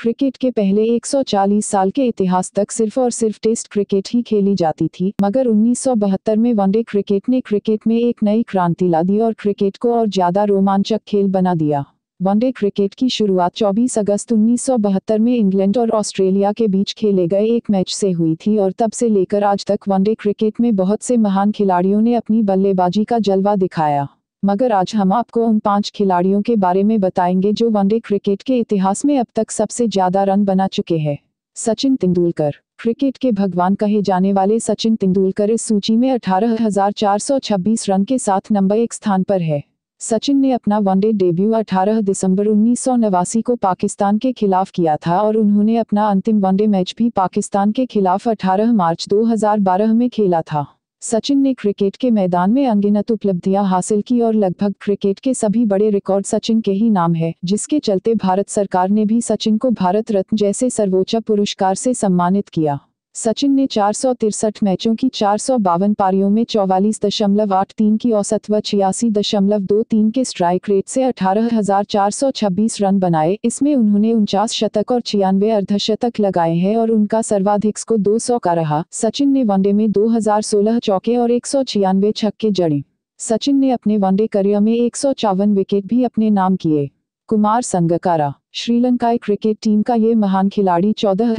cricket के पहले 140 साल के इतिहास तक सिर्फ और सिर्फ टेस्ट क्रिकेट ही खेली जाती थी मगर उन्नीस में वनडे क्रिकेट ने क्रिकेट में एक नई क्रांति ला दी और क्रिकेट को और ज्यादा रोमांचक खेल बना दिया वनडे क्रिकेट की शुरुआत 24 अगस्त उन्नीस में इंग्लैंड और ऑस्ट्रेलिया के बीच खेले गए एक मैच से हुई थी और तब से लेकर आज तक वनडे क्रिकेट में बहुत से महान खिलाड़ियों ने अपनी बल्लेबाजी का जलवा दिखाया मगर आज हम आपको उन पांच खिलाड़ियों के बारे में बताएंगे जो वनडे क्रिकेट के इतिहास में अब तक सबसे ज्यादा रन बना चुके हैं सचिन तेंदुलकर क्रिकेट के भगवान कहे जाने वाले सचिन तेंदुलकर इस सूची में 18,426 रन के साथ नंबर एक स्थान पर है सचिन ने अपना वनडे डेब्यू 18 दिसंबर उन्नीस को पाकिस्तान के खिलाफ किया था और उन्होंने अपना अंतिम वनडे मैच भी पाकिस्तान के खिलाफ 18 मार्च 2012 में खेला था सचिन ने क्रिकेट के मैदान में अनगिनत उपलब्धियां हासिल की और लगभग क्रिकेट के सभी बड़े रिकॉर्ड सचिन के ही नाम है जिसके चलते भारत सरकार ने भी सचिन को भारत रत्न जैसे सर्वोच्च पुरस्कार से सम्मानित किया सचिन ने चार मैचों की चार पारियों में चौवालीस दशमलव आठ तीन की औसत व छियासी दशमलव दो तीन के स्ट्राइक रेट से अठारह हजार चार सौ छब्बीस रन बनाए इसमें उन्होंने उनचास शतक और छियानवे अर्धशतक लगाए हैं और उनका सर्वाधिक स्को दो सौ का रहा सचिन ने वनडे में दो हजार सोलह चौके और एक सौ छियानवे छक्के जड़े सचिन ने अपने वनडे करियर में एक सौ विकेट भी अपने नाम किए कुमार संगकारा श्रीलंकाई क्रिकेट टीम का ये महान खिलाड़ी चौदह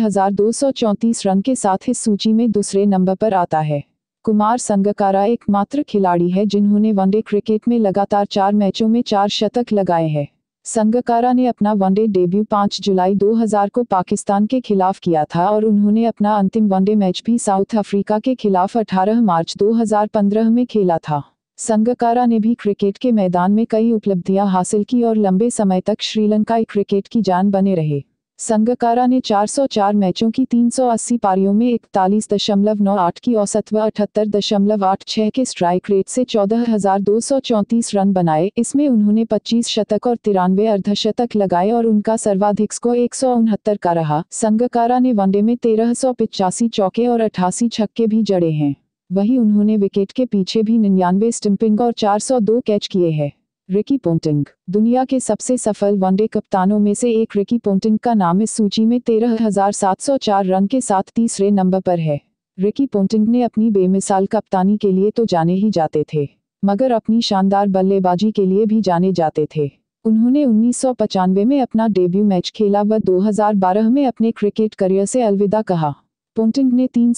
रन के साथ इस सूची में दूसरे नंबर पर आता है कुमार संगकारा एकमात्र खिलाड़ी है जिन्होंने वनडे क्रिकेट में लगातार चार मैचों में चार शतक लगाए हैं संगकारा ने अपना वनडे डेब्यू 5 जुलाई 2000 को पाकिस्तान के खिलाफ किया था और उन्होंने अपना अंतिम वनडे मैच भी साउथ अफ्रीका के खिलाफ 18 मार्च 2015 में खेला था संगकारा ने भी क्रिकेट के मैदान में कई उपलब्धियां हासिल की और लंबे समय तक श्रीलंकाई क्रिकेट की जान बने रहे संगकारा ने 404 मैचों की 380 पारियों में इकतालीस दशमलव नौ आठ की औसत व अठहत्तर दशमलव आठ छः के स्ट्राइक रेट से चौदह हजार दो सौ चौंतीस रन बनाए इसमें उन्होंने 25 शतक और तिरानवे अर्धशतक लगाए और उनका सर्वाधिक स्कोर एक सौ उनहत्तर का रहा संगकारा ने वनडे में तेरह सौ पिचासी चौके और अठासी छक्के भी जड़े हैं वहीं उन्होंने विकेट के पीछे भी निन्यानवे स्टंपिंग और 402 कैच किए हैं रिकी पोंटिंग दुनिया के सबसे सफल वनडे कप्तानों में से एक रिकी पोंटिंग का नाम इस सूची में 13,704 रन के साथ तीसरे नंबर पर है रिकी पोंटिंग ने अपनी बेमिसाल कप्तानी के लिए तो जाने ही जाते थे मगर अपनी शानदार बल्लेबाजी के लिए भी जाने जाते थे उन्होंने उन्नीस में अपना डेब्यू मैच खेला व 2012 में अपने क्रिकेट करियर से अलविदा कहा पोंटिंग ने तीन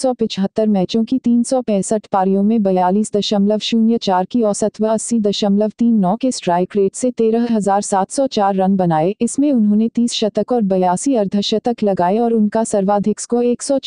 मैचों की तीन पारियों में बयालीस दशमलव शून्य चार की औसत व अस्सी दशमलव तीन नौ के स्ट्राइक रेट से तेरह हजार सात सौ चार रन बनाए इसमें उन्होंने तीस शतक और बयासी अर्धशतक लगाए और उनका सर्वाधिक स्कोर एक सौ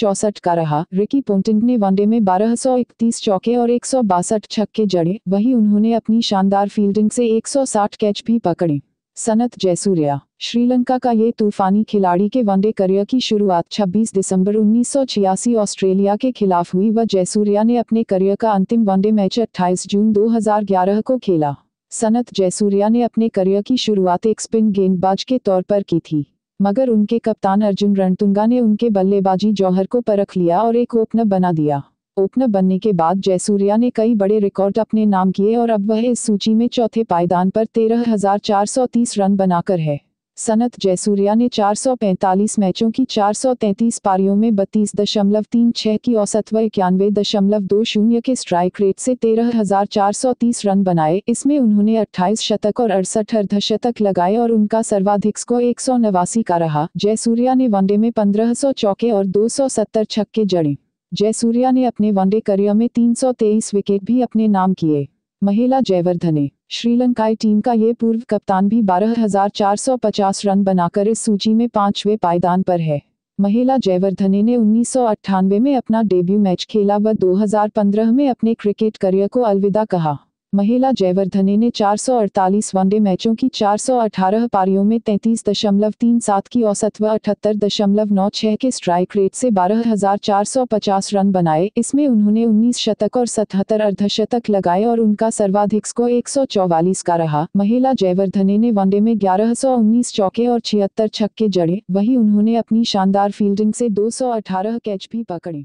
का रहा रिकी पोंटिंग ने वनडे में बारह सौ इकतीस चौके और एक सौ बासठ छक्के जड़े वहीं उन्होंने अपनी शानदार फील्डिंग से एक सौ साठ कैच भी पकड़े सनत जयसूर्या श्रीलंका का ये तूफानी खिलाड़ी के वनडे करियर की शुरुआत 26 दिसंबर उन्नीस ऑस्ट्रेलिया के खिलाफ हुई व जयसूर्या ने अपने करियर का अंतिम वनडे मैच 28 जून 2011 को खेला सनत जयसूर्या ने अपने करियर की शुरुआत एक स्पिन गेंदबाज के तौर पर की थी मगर उनके कप्तान अर्जुन रणतुंगा ने उनके बल्लेबाजी जौहर को परख लिया और एक ओपनर बना दिया ओपनर बनने के बाद जयसूर्या ने कई बड़े रिकॉर्ड अपने नाम किए और अब वह इस सूची में चौथे पायदान पर तेरह रन बनाकर है सनत जयसूर्या ने 445 मैचों की 433 पारियों में बत्तीस दशमलव तीन छह की औसत व इक्यानवे दशमलव दो शून्य के स्ट्राइक रेट से 13,430 रन बनाए इसमें उन्होंने 28 शतक और अड़सठ अर्धशतक लगाए और उनका सर्वाधिक स्कोर एक सौ नवासी का रहा जयसूर्या ने वनडे में 1500 चौके और 270 छक्के जड़े जयसूर्या ने अपने वनडे करियर में 323 विकेट भी अपने नाम किए महिला जयवर्धने श्रीलंकाई टीम का ये पूर्व कप्तान भी 12,450 रन बनाकर इस सूची में पांचवें पायदान पर है महिला जयवर्धने ने उन्नीस में अपना डेब्यू मैच खेला व 2015 में अपने क्रिकेट करियर को अलविदा कहा महिला जयवर्धने ने 448 वनडे मैचों की 418 पारियों में सात की औसत व अठहत्तर के स्ट्राइक रेट से 12,450 रन बनाए इसमें उन्होंने 19 शतक और 77 अर्धशतक लगाए और उनका सर्वाधिक स्कोर एक का रहा महिला जयवर्धने ने वनडे में ग्यारह चौके और छिहत्तर छक्के जड़े वहीं उन्होंने अपनी शानदार फील्डिंग से 218 कैच भी पकड़े